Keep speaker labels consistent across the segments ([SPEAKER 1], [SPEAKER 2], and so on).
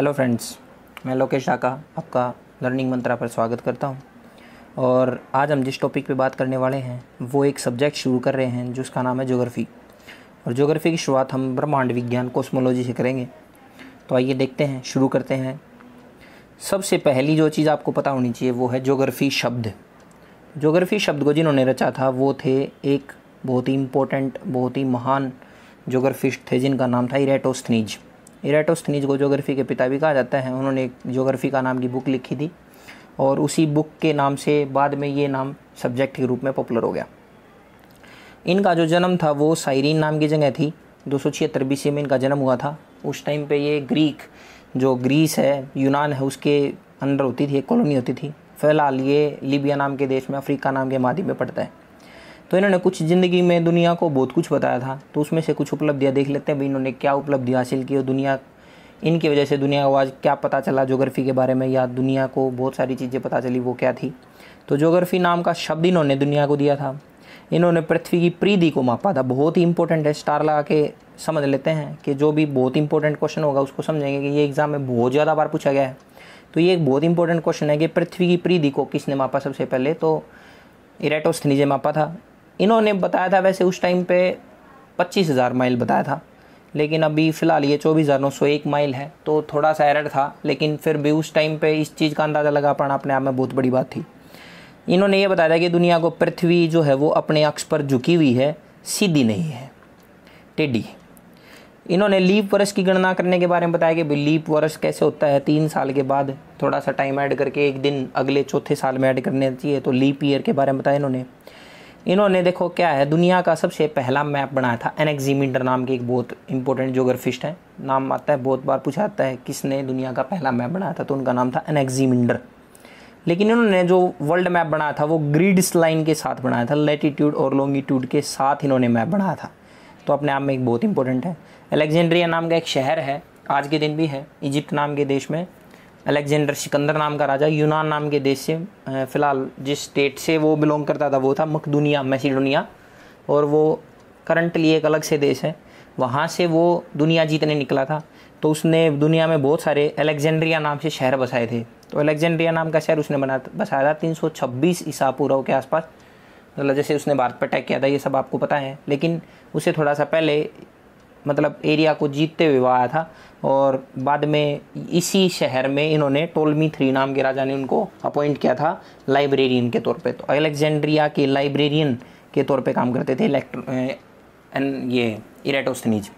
[SPEAKER 1] hello friends मैं लोकेश आका आपका लर्निंग मंत्रा पर स्वागत करता हूं और आज हम जिस टॉपिक पे बात करने वाले हैं वो एक सब्जेक्ट शुरू कर रहे हैं जिसका नाम है ज्योग्राफी और ज्योग्राफी की शुरुआत हम ब्रह्मांड विज्ञान कोस्मोलॉजी से करेंगे तो आइए देखते हैं शुरू करते हैं सबसे पहली जो चीज़ आपको पता होनी चाहिए वो है जोग्राफ़ी शब्द जोग्राफ़ी शब्द को जिन्होंने रचा था वो थे एक बहुत ही इम्पोर्टेंट बहुत ही महान जोग्राफिस्ट थे जिनका नाम था इरेटोस्थनीज़ इराटोस्थनीज को जोग्राफ़ी के पिता भी कहा जाता है उन्होंने एक जोग्राफ़ी का नाम की बुक लिखी थी और उसी बुक के नाम से बाद में ये नाम सब्जेक्ट के रूप में पॉपुलर हो गया इनका जो जन्म था वो साइरीन नाम की जगह थी दो सौ छिहत्तर बीसी में इनका जन्म हुआ था उस टाइम पे ये ग्रीक जो ग्रीस है यूनान है उसके अंडर होती थी एक कॉलोनी होती थी फ़िलहाल ये लीबिया नाम के देश में अफ्रीका नाम के माध्यम में पड़ता है तो इन्होंने कुछ ज़िंदगी में दुनिया को बहुत कुछ बताया था तो उसमें से कुछ उपलब्धियाँ देख लेते हैं भाई इन्होंने क्या उपलब्धि हासिल की और दुनिया इनकी वजह से दुनिया को आज क्या पता चला जोग्राफ़ी के बारे में या दुनिया को बहुत सारी चीज़ें पता चली वो क्या थी तो जोग्राफ़ी नाम का शब्द इन्होंने दुनिया को दिया था इन्होंने पृथ्वी की प्रीधि को मापा था बहुत ही इंपॉर्टेंट है स्टार लगा के समझ लेते हैं कि जो भी बहुत इंपॉर्टेंट क्वेश्चन होगा उसको समझेंगे कि ये एग्ज़ाम में बहुत ज़्यादा बार पूछा गया है तो ये एक बहुत इंपॉर्टेंट क्वेश्चन है कि पृथ्वी की प्रीधि को किसने मापा सबसे पहले तो इरेटोस्थनीजे मापा था इन्होंने बताया था वैसे उस टाइम पे पच्चीस हज़ार माइल बताया था लेकिन अभी फ़िलहाल ये चौबीस हज़ार नौ सौ एक माइल है तो थोड़ा सा एरर था लेकिन फिर भी उस टाइम पे इस चीज़ का अंदाज़ा लगा पाना अपने आप में बहुत बड़ी बात थी इन्होंने ये बताया था कि दुनिया को पृथ्वी जो है वो अपने अक्ष पर झुकी हुई है सीधी नहीं है टेडी इन्होंने लीप वर्ष की गणना करने के बारे में बताया कि लीप वर्ष कैसे होता है तीन साल के बाद थोड़ा सा टाइम ऐड करके एक दिन अगले चौथे साल में ऐड करने चाहिए तो लीप ईयर के बारे में बताया इन्होंने इन्होंने देखो क्या है दुनिया का सबसे पहला मैप बनाया था एनेक्जीमीटर नाम के एक बहुत इंपॉर्टेंट जोग्राफिस्ट हैं नाम आता है बहुत बार पूछा जाता है किसने दुनिया का पहला मैप बनाया था तो उनका नाम था एनेक्जीमिंडर लेकिन इन्होंने जो वर्ल्ड मैप बनाया था वो ग्रीड्स लाइन के साथ बनाया था लेटीट्यूड और लॉन्गीट्यूड के साथ इन्होंने मैप बनाया था तो अपने आप में एक बहुत इंपॉर्टेंट है अलेक्जेंड्रिया नाम का एक शहर है आज के दिन भी है इजिप्ट नाम के देश में अलेक्जेंडर सिकंदर नाम का राजा यूनान नाम के देश से फ़िलहाल जिस स्टेट से वो बिलोंग करता था वो था मकदूनिया मैसीडोनिया और वो करंटली एक अलग से देश है वहाँ से वो दुनिया जीतने निकला था तो उसने दुनिया में बहुत सारे अलेक्जेंड्रिया नाम से शहर बसाए थे तो अलेक्जेंड्रिया नाम का शहर उसने बना बसाया था तीन सौ छब्बीस ईसा पूर्व के आसपास मतलब जैसे उसने भारत पर अटैक किया था ये सब आपको पता है लेकिन उसे थोड़ा सा पहले मतलब एरिया को जीतते हुए वह आया था और बाद में इसी शहर में इन्होंने टोलमी थ्री नाम के राजा ने उनको अपॉइंट किया था लाइब्रेरियन के तौर पे तो अलेक्जेंड्रिया के लाइब्रेरियन के तौर पे काम करते थे एन ये इरेटोस्थनीज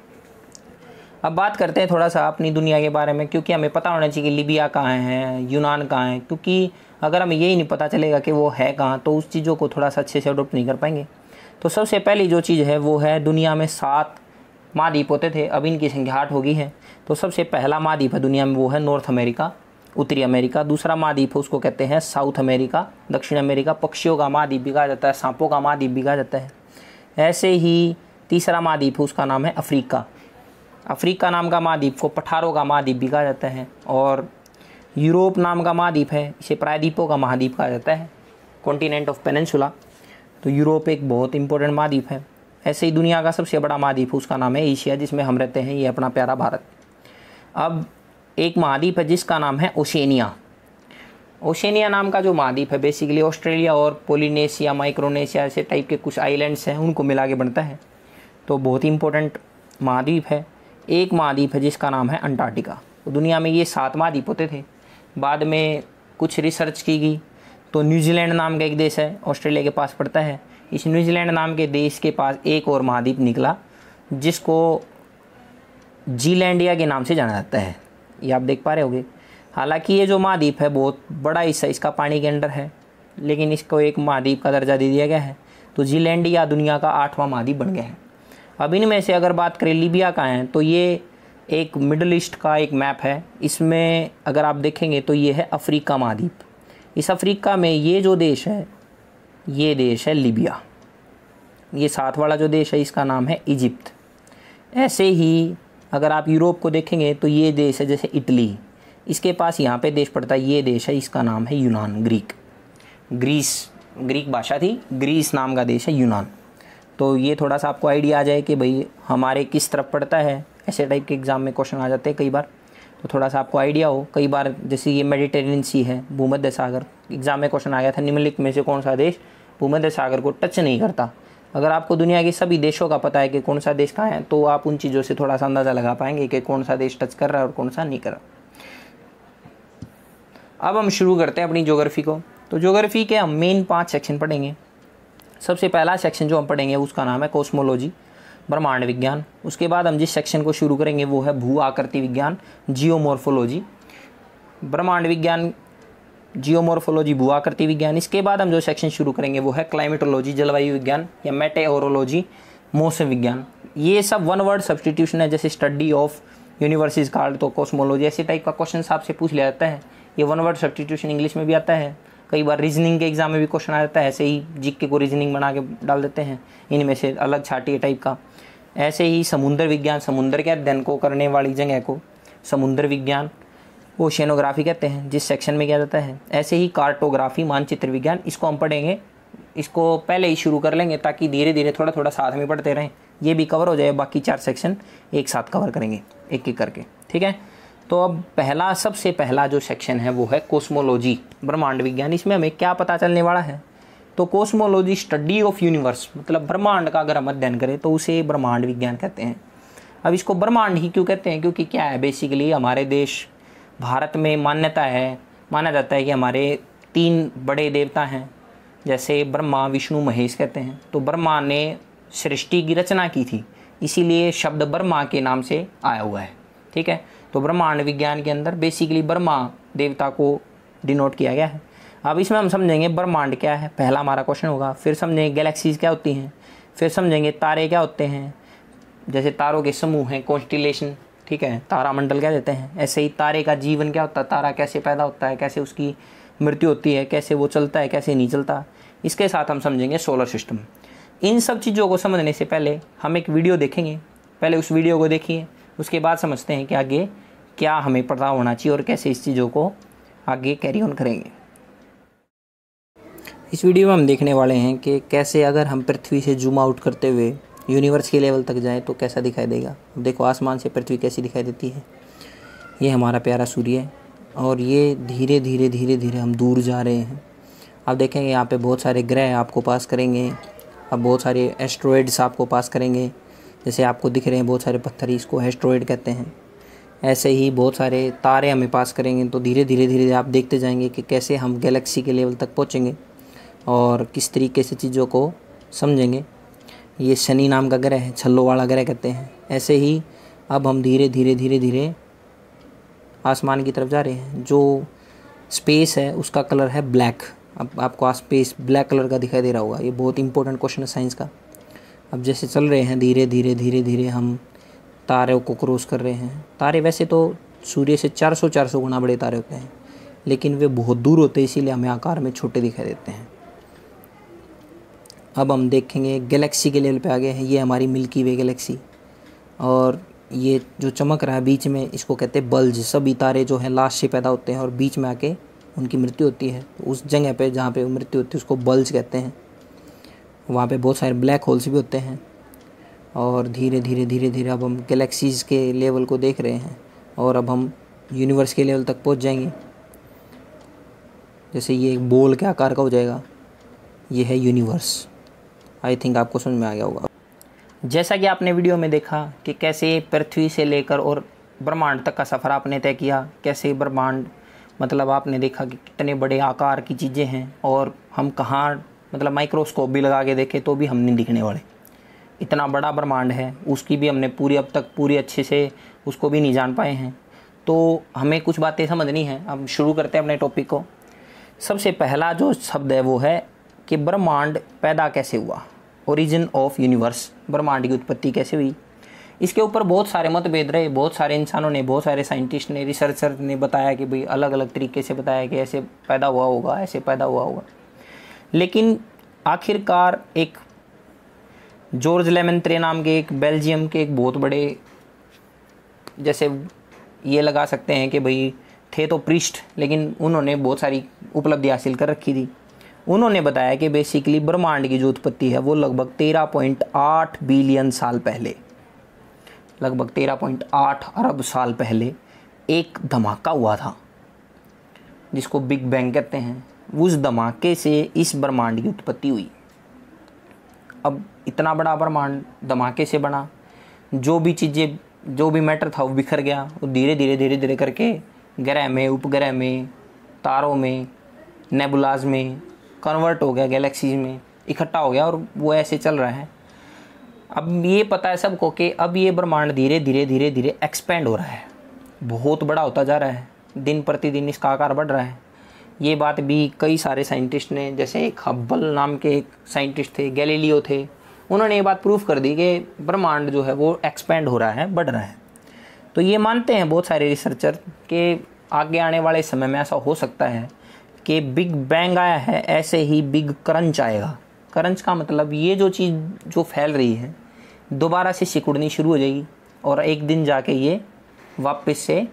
[SPEAKER 1] अब बात करते हैं थोड़ा सा अपनी दुनिया के बारे में क्योंकि हमें पता होना चाहिए कि लिबिया कहाँ है यूनान कहाँ है क्योंकि अगर हमें यही नहीं पता चलेगा कि वो है कहाँ तो उस चीज़ों को थोड़ा सा अच्छे से अडोप्ट नहीं कर पाएंगे तो सबसे पहली जो चीज़ है वो है दुनिया में सात महाद्वीप होते थे अब इनकी संख्या आठ होगी है तो सबसे पहला महाद्वीप है दुनिया में वो है नॉर्थ अमेरिका उत्तरी अमेरिका दूसरा महाद्वीप है उसको कहते हैं साउथ अमेरिका दक्षिण अमेरिका पक्षियों का महाद्वीप भी कहा जाता है सांपों का महाद्वीप भी कहा जाता है ऐसे ही तीसरा महाद्वीप है उसका नाम है अफ्रीका अफ्रीका नाम का महाद्वीप को पठारों का महाद्वीप भी कहा जाता है और यूरोप नाम का महाद्वीप है इसे प्रायद्वीपों का महाद्वीप कहा जाता है कॉन्टीनेंट ऑफ पेनसुला तो यूरोप एक बहुत इंपॉर्टेंट महाद्वीप है ऐसे ही दुनिया का सबसे बड़ा महाद्वीप उसका नाम है एशिया जिसमें हम रहते हैं ये अपना प्यारा भारत अब एक महाद्वीप है जिसका नाम है ओशेनिया ओशेनिया नाम का जो महाद्वीप है बेसिकली ऑस्ट्रेलिया और पोलिनेशिया माइक्रोनेशिया ऐसे टाइप के कुछ आइलैंड्स हैं उनको मिला के बनता है तो बहुत ही इंपॉर्टेंट महाद्वीप है एक महाद्वीप है जिसका नाम है अंटार्कटिका तो दुनिया में ये सात महाद्वीप होते थे बाद में कुछ रिसर्च की गई तो न्यूजीलैंड नाम का एक देश है ऑस्ट्रेलिया के पास पड़ता है इस न्यूजीलैंड नाम के देश के पास एक और महाद्वीप निकला जिसको जीलैंडिया के नाम से जाना जाता है ये आप देख पा रहे होगे हालांकि ये जो महाद्वीप है बहुत बड़ा हिस्सा इसका पानी के अंडर है लेकिन इसको एक महाद्वीप का दर्जा दे दिया गया है तो जीलैंडिया दुनिया का आठवां महाद्वीप बन गया है अब इनमें से अगर बात करें लीबिया का है तो ये एक मिडल ईस्ट का एक मैप है इसमें अगर आप देखेंगे तो ये है अफ्रीका महाद्वीप इस अफ्रीका में ये जो देश है ये देश है लीबिया ये साथ वाला जो देश है इसका नाम है इजिप्त ऐसे ही अगर आप यूरोप को देखेंगे तो ये देश है जैसे इटली इसके पास यहाँ पे देश पड़ता है ये देश है इसका नाम है यूनान ग्रीक ग्रीस ग्रीक भाषा थी ग्रीस नाम का देश है यूनान तो ये थोड़ा सा आपको आइडिया आ जाए कि भाई हमारे किस तरफ पड़ता है ऐसे टाइप के एग्ज़ाम में क्वेश्चन आ जाते हैं कई बार तो थोड़ा सा आपको आइडिया हो कई बार जैसे ये मेडिटेरियन सी है भूमध्य सागर एग्जाम में क्वेश्चन आया था निम्नलिखित में से कौन सा देश भूमध्य सागर को टच नहीं करता अगर आपको दुनिया के सभी देशों का पता है कि कौन सा देश कहाँ है तो आप उन चीज़ों से थोड़ा सा अंदाज़ा लगा पाएंगे कि कौन सा देश टच कर रहा है और कौन सा नहीं कर रहा अब हम शुरू करते हैं अपनी जोग्राफ़ी को तो जोग्राफ़ी के हम मेन पाँच सेक्शन पढ़ेंगे सबसे पहला सेक्शन जो हम पढ़ेंगे उसका नाम है कॉस्मोलॉजी ब्रह्मांड विज्ञान उसके बाद हम जिस सेक्शन को शुरू करेंगे वो है भू आकृति विज्ञान जियोमोर्फोलॉजी ब्रह्मांड विज्ञान जियोमोर्फोलॉजी भू आकृति विज्ञान इसके बाद हम जो सेक्शन शुरू करेंगे वो है क्लाइमेटोलॉजी जलवायु विज्ञान या मेटेरोलॉजी मौसम विज्ञान ये सब वन वर्ड सब्सटीट्यूशन है जैसे स्टडी ऑफ यूनिवर्सिज कार्ड तो कॉस्मोलॉजी ऐसे टाइप का क्वेश्चन आपसे पूछ लिया जाता है ये वन वर्ड सब्सटीट्यूशन इंग्लिश में भी आता है कई बार रीजनिंग के एग्ज़ाम में भी क्वेश्चन आ जाता है ऐसे ही जीके को रीजनिंग बना के डाल देते हैं इनमें से अलग छाटिए टाइप का ऐसे ही समुद्र विज्ञान समुद्र के अध्ययन को करने वाली जगह को समुद्र विज्ञान ओशनोग्राफी कहते हैं जिस सेक्शन में किया जाता है ऐसे ही कार्टोग्राफी मानचित्र विज्ञान इसको हम पढ़ेंगे इसको पहले ही शुरू कर लेंगे ताकि धीरे धीरे थोड़ा थोड़ा साथ में पढ़ते रहें ये भी कवर हो जाए बाकी चार सेक्शन एक साथ कवर करेंगे एक एक करके ठीक है तो अब पहला सबसे पहला जो सेक्शन है वो है कोस्मोलॉजी ब्रह्मांड विज्ञान इसमें हमें क्या पता चलने वाला है तो कोस्मोलॉजी स्टडी ऑफ यूनिवर्स मतलब ब्रह्मांड का अगर हम अध्ययन करें तो उसे ब्रह्मांड विज्ञान कहते हैं अब इसको ब्रह्मांड ही क्यों कहते हैं क्योंकि क्या है बेसिकली हमारे देश भारत में मान्यता है माना जाता है कि हमारे तीन बड़े देवता हैं जैसे ब्रह्मा विष्णु महेश कहते हैं तो ब्रह्मा ने सृष्टि की रचना की थी इसीलिए शब्द ब्रह्मा के नाम से आया हुआ है ठीक है तो ब्रह्मांड विज्ञान के अंदर बेसिकली ब्रह्मा देवता को डिनोट किया गया है अब इसमें हम समझेंगे ब्रह्मांड क्या है पहला हमारा क्वेश्चन होगा फिर समझेंगे गैलेक्सीज़ क्या होती हैं फिर समझेंगे तारे क्या होते हैं जैसे तारों के समूह हैं कॉन्स्टिलेशन ठीक है तारामंडल क्या देते हैं ऐसे ही तारे का जीवन क्या होता है तारा कैसे पैदा होता है कैसे उसकी मृत्यु होती है कैसे वो चलता है कैसे नहीं चलता इसके साथ हम समझेंगे सोलर सिस्टम इन सब चीज़ों को समझने से पहले हम एक वीडियो देखेंगे पहले उस वीडियो को देखिए उसके बाद समझते हैं कि आगे क्या हमें पता होना चाहिए और कैसे इस चीज़ों को आगे कैरी ऑन करेंगे इस वीडियो में हम देखने वाले हैं कि कैसे अगर हम पृथ्वी से जूम आउट करते हुए यूनिवर्स के लेवल तक जाएं तो कैसा दिखाई देगा देखो आसमान से पृथ्वी कैसी दिखाई देती है ये हमारा प्यारा सूर्य है और ये धीरे धीरे धीरे धीरे हम दूर जा रहे हैं आप देखेंगे यहाँ पे बहुत सारे ग्रह आपको पास करेंगे अब बहुत सारे एस्ट्रॉयड्स आपको पास करेंगे जैसे आपको दिख रहे हैं बहुत सारे पत्थर इसको एस्ट्रॉयड कहते हैं ऐसे ही बहुत सारे तारे हमें पास करेंगे तो धीरे धीरे धीरे आप देखते जाएंगे कि कैसे हम गैलेक्सी के लेवल तक पहुँचेंगे और किस तरीके से चीज़ों को समझेंगे ये शनि नाम का ग्रह है छल्लो वाला ग्रह कहते हैं ऐसे ही अब हम धीरे धीरे धीरे धीरे आसमान की तरफ जा रहे हैं जो स्पेस है उसका कलर है ब्लैक अब आपको स्पेस ब्लैक कलर का दिखाई दे रहा होगा ये बहुत इंपॉर्टेंट क्वेश्चन है साइंस का अब जैसे चल रहे हैं धीरे धीरे धीरे धीरे हम तारों को क्रॉस कर रहे हैं तारे वैसे तो सूर्य से 400 400 गुना बड़े तारे होते हैं लेकिन वे बहुत दूर होते हैं इसीलिए हमें आकार में छोटे दिखाई देते हैं अब हम देखेंगे गैलेक्सी के लेवल पे आ गए हैं ये हमारी मिल्की वे गैलेक्सी और ये जो चमक रहा है बीच में इसको कहते हैं बल्ज सभी तारे जो हैं लाश से पैदा होते हैं और बीच में आके उनकी मृत्यु होती है तो उस जगह पे जहाँ पे मृत्यु होती है उसको बल्ज कहते हैं वहाँ पे बहुत सारे ब्लैक होल्स भी होते हैं और धीरे धीरे धीरे धीरे अब हम गैलेक्सीज़ के लेवल को देख रहे हैं और अब हम यूनिवर्स के लेवल तक पहुँच जाएंगे जैसे ये एक बोल के आकार का हो जाएगा ये है यूनिवर्स आई थिंक आपको समझ में आ गया होगा जैसा कि आपने वीडियो में देखा कि कैसे पृथ्वी से लेकर और ब्रह्मांड तक का सफ़र आपने तय किया कैसे ब्रह्मांड मतलब आपने देखा कि कितने बड़े आकार की चीज़ें हैं और हम कहाँ मतलब माइक्रोस्कोप भी लगा के देखे तो भी हम नहीं दिखने वाले इतना बड़ा ब्रह्मांड है उसकी भी हमने पूरी अब तक पूरी अच्छे से उसको भी नहीं जान पाए हैं तो हमें कुछ बातें समझनी है अब शुरू करते हैं अपने टॉपिक को सबसे पहला जो शब्द है वो है कि ब्रह्मांड पैदा कैसे हुआ ओरिजिन ऑफ यूनिवर्स ब्रह्मांड की उत्पत्ति कैसे हुई इसके ऊपर बहुत सारे मतभेद रहे बहुत सारे इंसानों ने बहुत सारे साइंटिस्ट ने रिसर्चर ने बताया कि भाई अलग अलग तरीके से बताया कि ऐसे पैदा हुआ होगा ऐसे पैदा हुआ होगा लेकिन आखिरकार एक जॉर्ज लेमेंत्रे नाम के एक बेल्जियम के एक बहुत बड़े जैसे ये लगा सकते हैं कि भाई थे तो पृष्ठ लेकिन उन्होंने बहुत सारी उपलब्धि हासिल कर रखी थी उन्होंने बताया कि बेसिकली ब्रह्मांड की जो उत्पत्ति है वो लगभग तेरह पॉइंट आठ बिलियन साल पहले लगभग तेरह पॉइंट आठ अरब साल पहले एक धमाका हुआ था जिसको बिग बैंग कहते हैं उस धमाके से इस ब्रह्मांड की उत्पत्ति हुई अब इतना बड़ा ब्रह्मांड धमाके से बना जो भी चीज़ें जो भी मैटर था वो बिखर गया और धीरे धीरे धीरे धीरे करके ग्रह में उपग्रह में तारों में नेबुलाज में कन्वर्ट हो गया गैलेक्सीज में इकट्ठा हो गया और वो ऐसे चल रहा है अब ये पता है सबको कि अब ये ब्रह्मांड धीरे धीरे धीरे धीरे एक्सपेंड हो रहा है बहुत बड़ा होता जा रहा है दिन प्रतिदिन इसका आकार बढ़ रहा है ये बात भी कई सारे साइंटिस्ट ने जैसे एक हब्बल नाम के एक साइंटिस्ट थे गैलीलियो थे उन्होंने ये बात प्रूफ कर दी कि ब्रह्मांड जो है वो एक्सपेंड हो रहा है बढ़ रहा है तो ये मानते हैं बहुत सारे रिसर्चर कि आगे आने वाले समय में ऐसा हो सकता है कि बिग बैंग आया है ऐसे ही बिग करंच आएगा करंच का मतलब ये जो चीज़ जो फैल रही है दोबारा से सिकुड़नी शुरू हो जाएगी और एक दिन जाके ये वापस से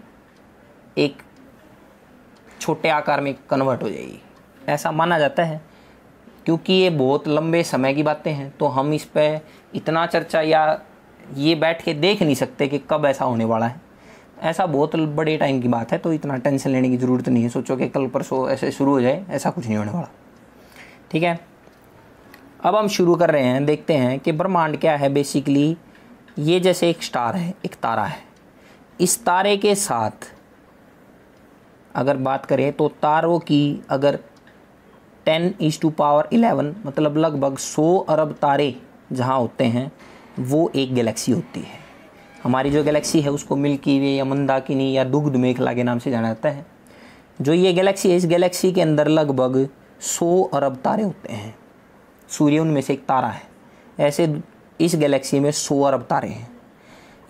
[SPEAKER 1] एक छोटे आकार में कन्वर्ट हो जाएगी ऐसा माना जाता है क्योंकि ये बहुत लंबे समय की बातें हैं तो हम इस पर इतना चर्चा या ये बैठ के देख नहीं सकते कि कब ऐसा होने वाला है ऐसा बहुत बड़े टाइम की बात है तो इतना टेंशन लेने की ज़रूरत नहीं है सोचो कि कल परसों ऐसे शुरू हो जाए ऐसा कुछ नहीं होने वाला ठीक है अब हम शुरू कर रहे हैं देखते हैं कि ब्रह्मांड क्या है बेसिकली ये जैसे एक स्टार है एक तारा है इस तारे के साथ अगर बात करें तो तारों की अगर ten is to power eleven मतलब लगभग सौ अरब तारे जहाँ होते हैं वो एक गैलेक्सी होती है हमारी जो गैलेक्सी है उसको मिल्की वे या मंदाकिनी या दुग्ध मेखला के नाम से जाना जाता है जो ये गैलेक्सी है इस गैलेक्सी के अंदर लगभग सौ अरब तारे होते हैं सूर्य उनमें से एक तारा है ऐसे इस गैलेक्सी में सौ अरब तारे हैं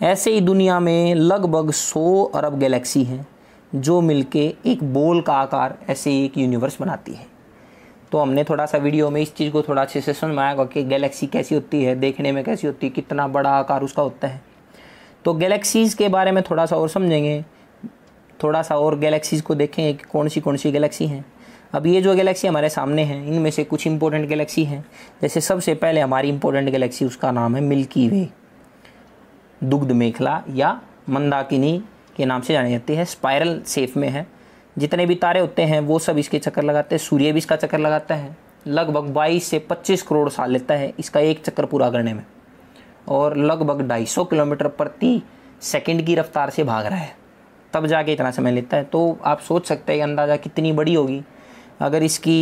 [SPEAKER 1] ऐसे ही दुनिया में लगभग सौ अरब गैलेक्सी हैं जो मिलके एक बोल का आकार ऐसे एक यूनिवर्स बनाती है तो हमने थोड़ा सा वीडियो में इस चीज़ को थोड़ा अच्छे से समझाएगा कि गैलेक्सी कैसी होती है देखने में कैसी होती है कितना बड़ा आकार उसका होता है तो गैलेक्सीज़ के बारे में थोड़ा सा और समझेंगे थोड़ा सा और गैलेक्सीज़ को देखें कि कौन सी कौन सी गैलेक्सी हैं अब ये जो गैलेक्सी हमारे सामने हैं इनमें से कुछ इंपॉर्टेंट गैलेक्सी हैं जैसे सबसे पहले हमारी इंपॉर्टेंट गैलेक्सी उसका नाम है मिल्की वे दुग्ध मेखला या मंदाकिनी के नाम से जानी जाती है स्पायरल सेफ में है जितने भी तारे होते हैं वो सब इसके चक्कर लगाते हैं सूर्य भी इसका चक्कर लगाता है लगभग 22 से 25 करोड़ साल लेता है इसका एक चक्कर पूरा करने में और लगभग 250 किलोमीटर प्रति सेकंड की रफ्तार से भाग रहा है तब जाके इतना समय लेता है तो आप सोच सकते हैं अंदाज़ा कितनी बड़ी होगी अगर इसकी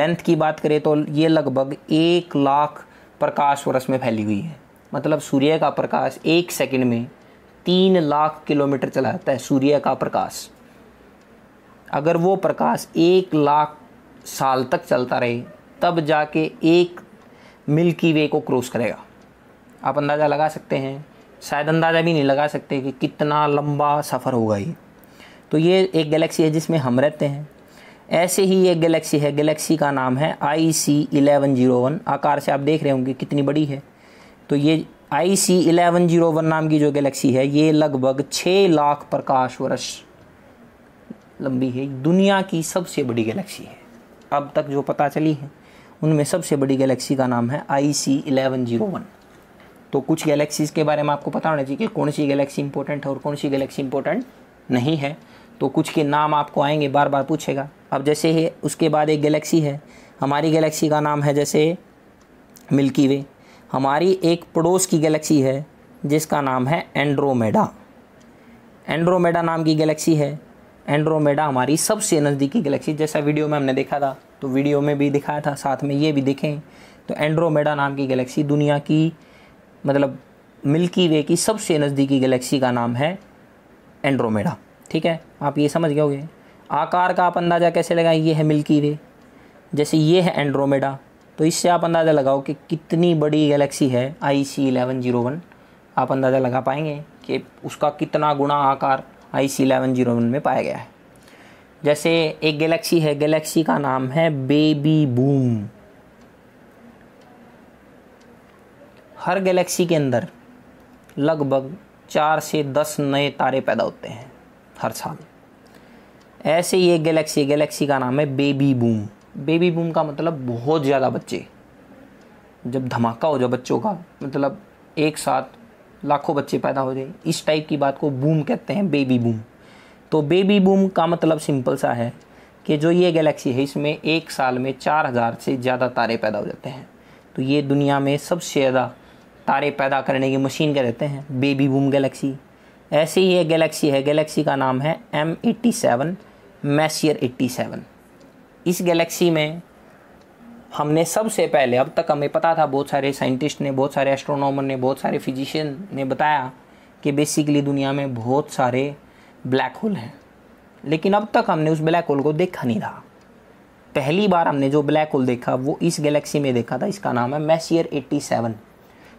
[SPEAKER 1] लेंथ की बात करें तो ये लगभग एक लाख प्रकाश वर्ष में फैली हुई है मतलब सूर्य का प्रकाश एक सेकंड में तीन लाख किलोमीटर चला जाता है सूर्य का प्रकाश अगर वो प्रकाश एक लाख साल तक चलता रहे तब जाके एक मिल्की वे को क्रॉस करेगा आप अंदाज़ा लगा सकते हैं शायद अंदाज़ा भी नहीं लगा सकते कि कितना लंबा सफ़र होगा ये तो ये एक गैलेक्सी है जिसमें हम रहते हैं ऐसे ही एक गैलेक्सी है गैलेक्सी का नाम है I C eleven zero one आकार से आप देख रहे होंगे कितनी बड़ी है तो ये I C eleven zero one नाम की जो गैलेक्सी है ये लगभग छः लाख प्रकाश वर्ष लंबी है दुनिया की सबसे बड़ी गैलेक्सी है अब तक जो पता चली है उनमें सबसे बड़ी गैलेक्सी का नाम है I C eleven zero one तो कुछ गैलेक्सीज़ के बारे में आपको पता होना चाहिए कि कौन सी गैलेक्सी इंपॉर्टेंट है और कौन सी गैलेक्सी इंपॉर्टेंट नहीं है तो कुछ के नाम आपको आएंगे बार बार पूछेगा अब जैसे ही उसके बाद एक गैलेक्सी है हमारी गैलेक्सी का नाम है जैसे मिल्की वे हमारी एक पड़ोस की गैलेक्सी है जिसका नाम है एंड्रोमेडा एंड्रोमेडा नाम की गैलेक्सी है एंड्रोमेडा हमारी सबसे नज़दीकी गैलेक्सी जैसा वीडियो में हमने देखा था तो वीडियो में भी दिखाया था साथ में ये भी देखें तो एंड्रोमेडा नाम की गैलेक्सी दुनिया की मतलब मिल्की वे की सबसे नज़दीकी गैलेक्सी का नाम है एंड्रोमेडा ठीक है आप ये समझ गए आकार का आप अंदाज़ा कैसे लगाएं ये है मिल्की वे जैसे ये है एंड्रोमेडा तो इससे आप अंदाज़ा लगाओ कि कितनी बड़ी गैलेक्सी है I C eleven zero one आप अंदाज़ा लगा पाएंगे कि उसका कितना गुना आकार I C eleven zero one में पाया गया है जैसे एक गैलेक्सी है गैलेक्सी का नाम है बेबी बूम हर गैलेक्सी के अंदर लगभग चार से दस नए तारे पैदा होते हैं हर साल ऐसे ही एक गैलेक्सी गैलेक्सी का नाम है बेबी बूम बेबी बूम का मतलब बहुत ज़्यादा बच्चे जब धमाका हो जाए बच्चों का मतलब एक साथ लाखों बच्चे पैदा हो जाए इस टाइप की बात को बूम कहते हैं बेबी बूम तो बेबी बूम का मतलब सिंपल सा है कि जो ये गैलेक्सी है इसमें एक साल में चार हज़ार से ज़्यादा तारे पैदा हो जाते हैं तो ये दुनिया में सबसे ज़्यादा तारे पैदा करने की मशीन रहते हैं बेबी बूम गैलेक्सी ऐसे ही एक गैलेक्सी है गैलेक्सी का नाम है M eighty seven Messier eighty seven इस गैलेक्सी में हमने सबसे पहले अब तक हमें पता था बहुत सारे साइंटिस्ट ने बहुत सारे एस्ट्रोनॉमर ने बहुत सारे फिजिशियन ने बताया कि बेसिकली दुनिया में बहुत सारे ब्लैक होल हैं लेकिन अब तक हमने उस ब्लैक होल को देखा नहीं था पहली बार हमने जो ब्लैक होल देखा वो इस गैलेक्सी में देखा था इसका नाम है मैसियर 87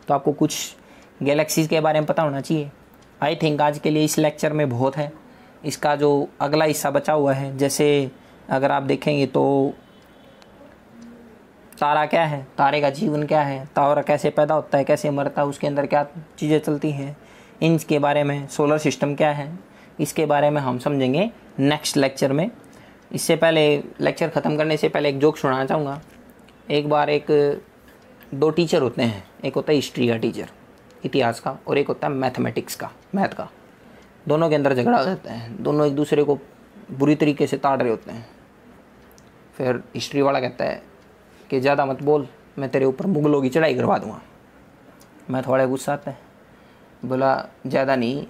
[SPEAKER 1] तो आपको कुछ गैलेक्सीज़ के बारे में पता होना चाहिए आई थिंक आज के लिए इस लेक्चर में बहुत है इसका जो अगला हिस्सा बचा हुआ है जैसे अगर आप देखेंगे तो तारा क्या है तारे का जीवन क्या है तारा कैसे पैदा होता है कैसे मरता है उसके अंदर क्या चीज़ें चलती हैं इन के बारे में सोलर सिस्टम क्या है इसके बारे में हम समझेंगे नेक्स्ट लेक्चर में इससे पहले लेक्चर ख़त्म करने से पहले एक जोक सुनाना चाहूँगा एक बार एक दो टीचर होते हैं एक होता है हिस्ट्री का टीचर इतिहास का और एक होता है मैथमेटिक्स का मैथ का दोनों के अंदर झगड़ा हो जाता है दोनों एक दूसरे को बुरी तरीके से ताड़ रहे होते हैं फिर हिस्ट्री वाला कहता है कि ज़्यादा मत बोल मैं तेरे ऊपर मुगलों की चढ़ाई करवा दूँगा मैं थोड़ा गुस्सा आता है बोला ज़्यादा नहीं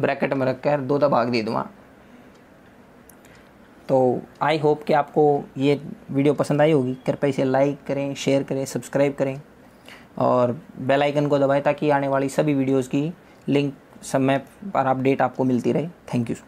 [SPEAKER 1] ब्रैकेट में रख कर दो दबाग दे दूँगा तो आई होप कि आपको ये वीडियो पसंद आई होगी कृपया इसे लाइक करें शेयर करें सब्सक्राइब करें और बेल आइकन को दबाएं ताकि आने वाली सभी वीडियोज़ की लिंक समय पर अपडेट आपको मिलती रहे थैंक यू